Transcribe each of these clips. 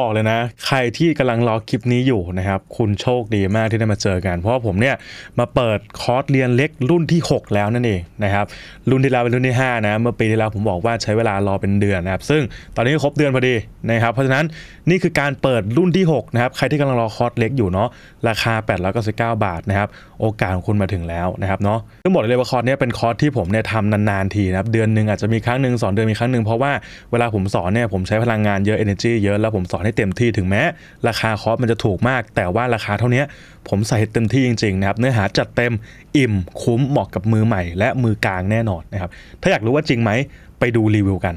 บอกเลยนะใครที่กำลังรอคลิปนี้อยู่นะครับคุณโชคดีมากที่ได้มาเจอกัน เพราะผมเนี่ยมาเปิดคอร์สเรียนเล็กรุ่นที่ 6 แล้วนั่นเองนะครับรุ่นที่แล้วเป็นรุ่นที่5นะเมื่อปีที่แล้วผมบอกว่าใช้เวลารอเป็นเดือนนะครับซึ่งตอนนี้ครบเดือนพอดีนะครับเพราะฉะนั้นนี่คือการเปิดรุ่นที่6นะครับใครที่กำลังรอคอร์สเล็กอยู่เนาะราคา8สิบาทนะครับโอกาสของคุณมาถึงแล้วนะครับเนาะทั้งหมดเลยว่าคอร์สนี้เป็นคอร์สที่ผมเนี่ยทำนานๆทีนะครับเดือนหนึ่งอาจจะมีครั้งหนึ่งสอนเดือนมีครั้งหนึ่งเพราะว่าเวลาผมสอนเนี่ยผมใช้พลังงานเยอะ energy เยอะแล้วผมสอนให้เต็มที่ถึงแม้ ราคาคอร์สมันจะถูกมาก แต่ว่าราคาเท่านี้ผมใส่เต็มที่จริง ๆ นะครับ เนื้อหาจัดเต็มอิ่ม คุ้มเหมาะกับมือใหม่ และมือกลางแน่นอนนะครับ ถ้าอยากรู้ว่าจริงไหม ไปดูรีวิวกัน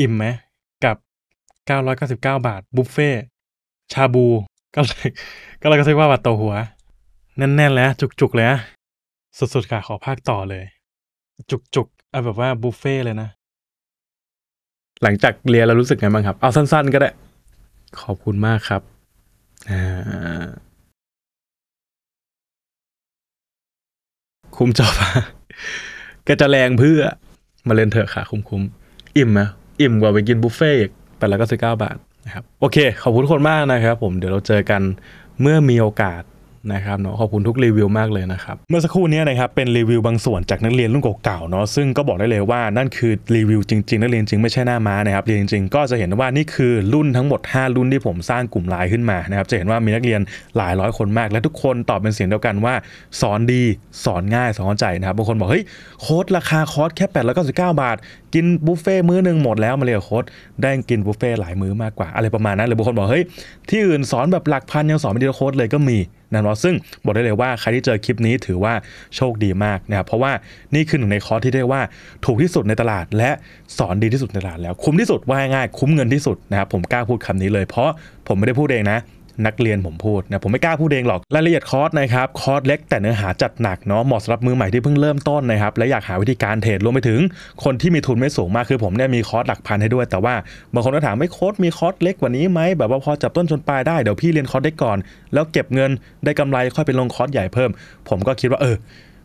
อิ่มไหมกับ 999 บาท บุฟเฟ่ชาบู ก็เลยก็เลยก็ซื้ว่าบาทต่อหัวแน่นๆแล้วจุกๆเล้ะสุดๆค่ะขอภาคต่อเลย จุกๆเอาแบบว่าบุฟเฟ่เลยนะหลังจากเรียนเรารู้สึกไงบ้างครับ เอาสั้นๆก็ได้ ขอบคุณมากครับ คุ้มจอบ ก็จะแรงเพื่อมาเล่นเถอะค่ะคุ้มๆ อิ่มหะอิ่มกว่าไปกินบุฟเฟ่ต์แต่ละก็สิบเก้าบาทนะครับ โอเคขอบคุณคนมากนะครับผมเดี๋ยวเราเจอกันเมื่อมีโอกาสนะครับเนาะขอบคุณทุกรีวิวมากเลยนะครับ เมื่อสักครู่นี้นะครับเป็นรีวิวบางส่วนจากนักเรียนรุ่นเก่าๆเนาะซึ่งก็บอกได้เลยว่านั่นคือรีวิวจริงๆนักเรียนจริงไม่ใช่หน้าม้านะครับเรียนจริง ๆ ก็จะเห็นว่านี่คือรุ่นทั้งหมด 5 รุ่นที่ผมสร้างกลุ่มไลน์ขึ้นมานะครับจะเห็นว่ามีนักเรียนหลายร้อยคนมาก และทุกคนตอบเป็นเสียงเดียวกันว่าสอนดีสอนง่ายสอนใจนะครับบางคนบอกเฮ้ยโค้ดราคาคอร์สแค่8้าบาทกินบุฟเฟ่มื้อนึงหมดแล้วมาเรียโค้ดได้กินบุฟเฟ่หลายมื้อมากกว่าอะไรประมาณนั้น หรือบางคนบอกเฮ้ยที่อื่นสอนแบบหลักพันยังสอนไม่ดีโค้ดเลยก็มีนะครับซึ่งบอกได้เลยว่าใครที่เจอคลิปนี้ถือว่าโชคดีมากนะครับเพราะว่านี่คือหนึ่งในคอร์สที่เรียกว่าถูกที่สุดในตลาดและ สอนดีที่สุดในตลาดแล้วคุ้มที่สุดว่าง่ายคุ้มเงินที่สุดนะครับผมกล้าพูดคำนี้เลย เพราะผมไม่ได้พูดเองนะนักเรียนผมพูดนะผมไม่กล้าพูดเองหรอกรายละเอียดคอร์สนะครับคอร์สเล็กแต่เนื้อหาจัดหนักเนาะเหมาะสำหรับมือใหม่ที่เพิ่งเริ่มต้นนะครับและอยากหาวิธีการเทรดรวมไปถึง คนที่มีทุนไม่สูงมากคือผมเนี่ยมีคอร์สหลักพันให้ด้วยแต่ว่าบางคนก็ถามไม่โค้ดมีคอร์สเล็กกว่านี้ไหมแบบว่าพอจับต้นชนปลายได้เดี๋ยวพี่เรียนคอร์สเล็กก่อน แล้วเก็บเงินได้กำไรค่อยไปลงคอร์สใหญ่เพิ่ม ผมก็คิดว่าเออ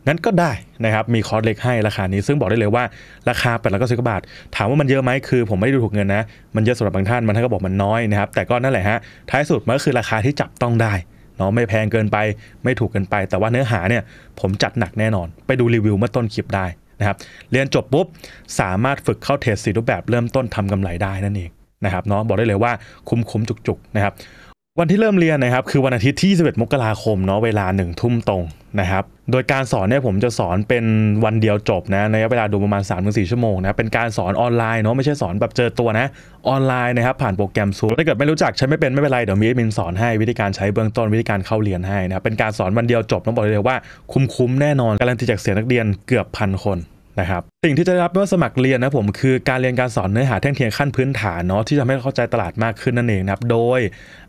งั้นก็ได้นะครับมีคอร์สเล็กให้ราคานี้ซึ่งบอกได้เลยว่าราคา8ปดร้อยเก้าสิบาท ถามว่ามันเยอะไหมคือผมไม่ได้ดูถูกเงินนะมันเยอะสำหรับบางท่านมันท่านก็บอกมันน้อยนะครับแต่ก็นั่นแหละฮะท้ายสุดมันก็คือราคาที่จับต้องได้เนาะไม่แพงเกินไปไม่ถูกเกินไป แต่ว่าเนื้อหาเนี่ยผมจัดหนักแน่นอน ไปดูรีวิวเมื่อต้นคลิปได้นะครับเรียนจบปุ๊บสามารถฝึกเข้าเทรดสีรูปแบบเริ่มต้นทำกำไรได้นั่นเองนะครับเนาะบอกได้เลยว่าคุ้มคุ้ม จุกๆนะครับวันที่เริ่มเรียนนะครับคือวันอาทิตย์ที่21มกราคม เนาะ เวลา 1 ทุ่มตรงนะครับ โดยการสอนเนี่ยผมจะสอนเป็นวันเดียวจบนะในระยะเวลาดูประมาณ 3-4 ชั่วโมงนะเป็นการสอนออนไลน์ เนาะ ไม่ใช่สอนแบบเจอตัวนะ ออนไลน์นะครับ ผ่านโปรแกรมซูมถ้าเกิดไม่รู้จัก ใช้ไม่เป็น ไม่เป็นไร เดี๋ยวมีมินสอนให้วิธีการใช้เบื้องต้นวิธีการเข้าเรียนให้นะครับเป็นการสอนวันเดียวจบ ต้องบอกเลยว่าคุ้มคุ้มแน่นอน การันตีจากเสียงนักเรียนเกือบพันคนนะครับสิ่งที่จะได้รับเมื่อสมัครเรียนนะผมคือการเรียนการสอนเนื้อหาแท่งเทียนขั้นพื้นฐานเนาะที่ทำให้เข้าใจตลาดมากขึ้นนั่นเองนะครับโดย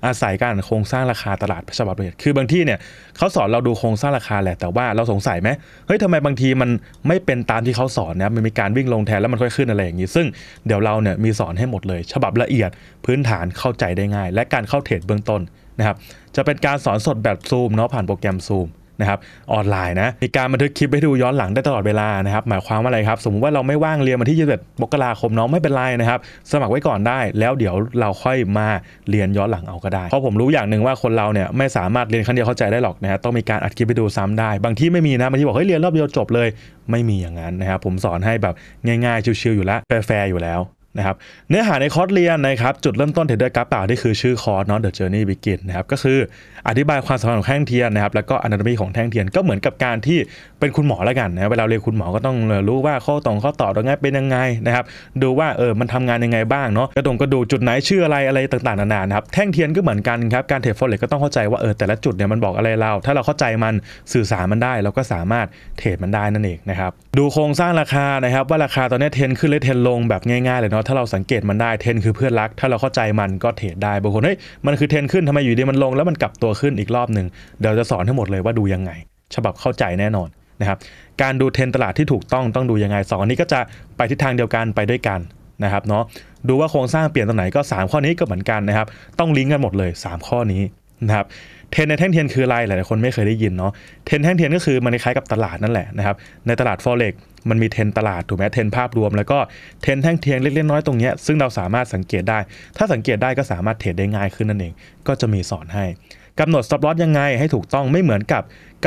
อาศัยการโครงสร้างราคาตลาดฉบับละเอียด คือบางที่เนี่ยเขาสอนเราดูโครงสร้างราคาแหละแต่ว่าเราสงสัยไหมเฮ้ยทำไมบางทีมันไม่เป็นตามที่เขาสอนนะมันมีการวิ่งลงแทนแล้วมันค่อยขึ้นอะไรอย่างนี้ ซึ่งเดี๋ยวเราเนี่ยมีสอนให้หมดเลย ฉบับละเอียดพื้นฐานเข้าใจได้ง่าย และการเข้าเทรดเบื้องต้นนะครับจะเป็นการสอนสดแบบซูมเนาะผ่านโปรแกรมซูมนะครับออนไลน์นะ มีการบันทึกคลิปให้ดูย้อนหลังได้ตลอดเวลานะครับหมายความว่าอะไรครับ สมมติว่าเราไม่ว่างเรียนวันที่21มกราคมน้องไม่เป็นไรนะครับสมัครไว้ก่อนได้ แล้วเดี๋ยวเราค่อยมาเรียนย้อนหลังเอาก็ได้ เพราะผมรู้อย่างหนึ่งว่าคนเราเนี่ยไม่สามารถเรียนครั้งเดียวเข้าใจได้หรอกนะต้องมีการอัดคลิปไปดูซ้ำได้ บางที่ไม่มีนะบางที่บอกเฮ้ยเรียนรอบเดียวจบเลยไม่มีอย่างนั้นนะครับผมสอนให้แบบง่ายๆชิวๆอยู่แล้วแฟร์ๆอยู่แล้วนะครับเนื้อหาในคอร์สเรียนนะครับจุดเริ่มต้นเทเดอร์กราฟเปล่านี่คือชื่อคอร์สเนาะ The Journey Begin นะครับก็คืออธิบายความสำคัญของแท่งเทียนนะครับแล้วก็อนา t o m y ของแท่งเทียนก็เหมือนกับการที่เป็นคุณหมอละกันนะเวลาเรียนคุณหมอก็ต้องรู้ว่าข้อต่อข้อต่อตรงไงเป็นยังไงนะครับดูว่าเออมันทำงานยังไงบ้างเนาะกระดงกระดูจุดไหนชื่ออะไรอะไรต่างๆ นานานะครับแท่งเทียนก็เหมือนกันครับการเทรดโฟเล็กก็ต้องเข้าใจว่าเออแต่ละจุดเนี่ยมันบอกอะไรเรา ถ้าเราเข้าใจมันสื่อสารมันได้ เราก็สามารถเทรดมันได้นั่นเองนะครับดูโครงสร้างราคานะครับว่าราคาตอนนี้เทนขึ้นหรือเทนลงแบบง่ายๆเลยเนาะนาะถ้าเราสังเกตมันได้เทนคือเพื่อนรักถ้าเราเข้าใจมันก็เทรดได้บางคนเฮ้ยมันคือเทนขึ้นทำไมอยู่ดีมันลงแล้วมันกลับตัวขึ้นอีกรอบหนึ่งเดี๋ยวจะสอนทั้งหมดเลยว่าดูยังไง ฉบับเข้าใจแน่นอนนะครับการดูเทนตลาดที่ถูกต้องต้องดูยังไงสอันนี้ก็จะไปทิศทางเดียวกันไปด้วยกันนะครับเนาะดูว่าโครงสร้างเปลี่ยนตรงไหนก็ 3 ข้อนี้ก็เหมือนกันนะครับต้องลิงก์กันหมดเลย 3 ข้อนี้นะครับเทนในแท่งเทียนคืออะไรหลายคนไม่เคยได้ยินเนาะเทนแท่งเทียนก็คือมันคล้ายกับตลาดนั่นแหละนะครับในตลาดฟเร็กซมันมีเทนตลาดถูกไหมเทนภาพรวมแล้วก็ เทนแท่งเทียงเล็กๆน้อยตรงนี้ ซึ่งเราสามารถสังเกตได้ ถ้าสังเกตได้ก็สามารถเทรดได้ง่ายขึ้นนั่นเอง ก็จะมีสอนให้กำหนด stop loss ยังไงให้ถูกต้องไม่เหมือนกับ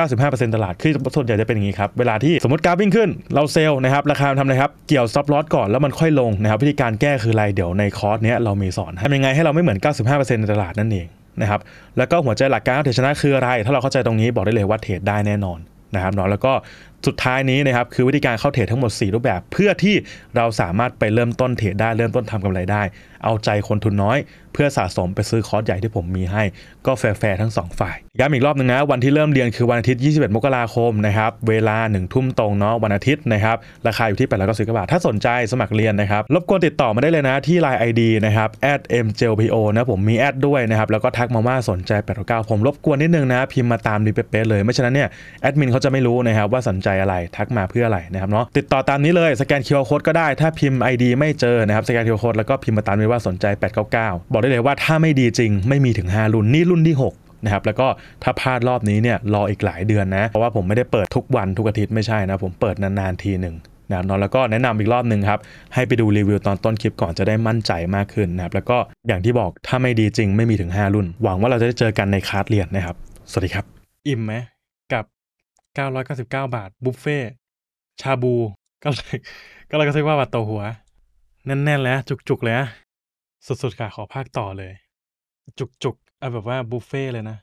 95%ตลาด คือส่วนใหญ่จะเป็นอย่างนี้ครับ เวลาที่สมมติการวิ่งขึ้นเราเซลล์นะครับราคาทำอะไรครับเกี่ยว stop loss ก่อนแล้วมันค่อยลงนะครับ วิธีการแก้คืออะไรเดี๋ยวในคอร์สเนี้ยเรามีสอนทำยังไงให้เราไม่เหมือน 95%ในตลาดนั่นเองนะครับแล้วก็หัวใจหลักการเทรดชนะคืออะไร ถ้าเราเข้าใจตรงนี้บอกได้เลยว่าเทรดได้แน่นอนนะครับเนาะแล้วก็สุดท้ายนี้นะครับ คือวิธีการเข้าเทรดทั้งหมด 4 รูปแบบ เพื่อที่เราสามารถไปเริ่มต้นเทรดได้เริ่มต้นทำกำไรได้ เอาใจคนทุนน้อย เพื่อสะสมไปซื้อคอร์สใหญ่ที่ผมมีให้ก็แฟร์ทั้ง 2 ฝ่ายย้ำอีกรอบนึงนะ วันที่เริ่มเรียนคือวันอาทิตย์ 21 มกราคมนะครับเวลา 1 ทุ่มตรงเนาะวันอาทิตย์นะครับราคาอยู่ที่8ปดร้อยเก้าสิบกาบาทถ้าสนใจสมัครเรียนนะครับรบกวนติดต่อมาได้เลยนะที่ไลน์ไอดีนะครับ @mjlpo นะผมมีแอดด้วยนะครับแล้วก็ทักมาว่าสนใจ8ปดผมรบกวนนิดนึงนะพิมพ์มาตามดีเป๊ะเลยไม่ฉะนั้นเนี่ยแอดมินเขาจะไม่รู้นะครับว่าสนใจอะไรทักมาเพื่ออะไรนะครับเนาะติดต่อตามนี้เลยสแกน QR Code ก็ได้ถ้าพิมพ์ ID ไม่เจอนะครับสแกน QR Code แล้วก็พิมพ์มาตามนี้ว่าสนใจ 899 บอกได้เลยว่าถ้าไม่ดีจริงไม่มีถึง5รุ่นนี่รุ่นที่6นะครับแล้วก็ถ้าพลาดรอบนี้เนี่ยรออีกหลายเดือนนะ เพราะว่าผมไม่ได้เปิดทุกวันทุกอาทิตย์ไม่ใช่นะ ผมเปิดนานๆทีหนึ่งนะครับนอแล้วก็แนะนำอีกรอบหนึ่งครับให้ไปดูรีวิวตอนต้นคลิปก่อนจะได้มั่นใจมากขึ้นนะครับแล้วก็อย่างที่บอกถ้าไม่ดีจริงไม่มีถึง 5 รุ่น หวังว่าเราจะได้เจอกันในคลาสเรียนนะครับสวัสดีครับอิ่มไหม999บาทบุฟเฟ่ชาบู ก็เลยก็เลยก็ซื้อว่าบาทต่อหัวแน่นๆแล้วจุก ๆ เลยสุดๆค่ะขอภาคต่อเลย จุกๆเอาแบบว่าบุฟเฟ่เลยนะ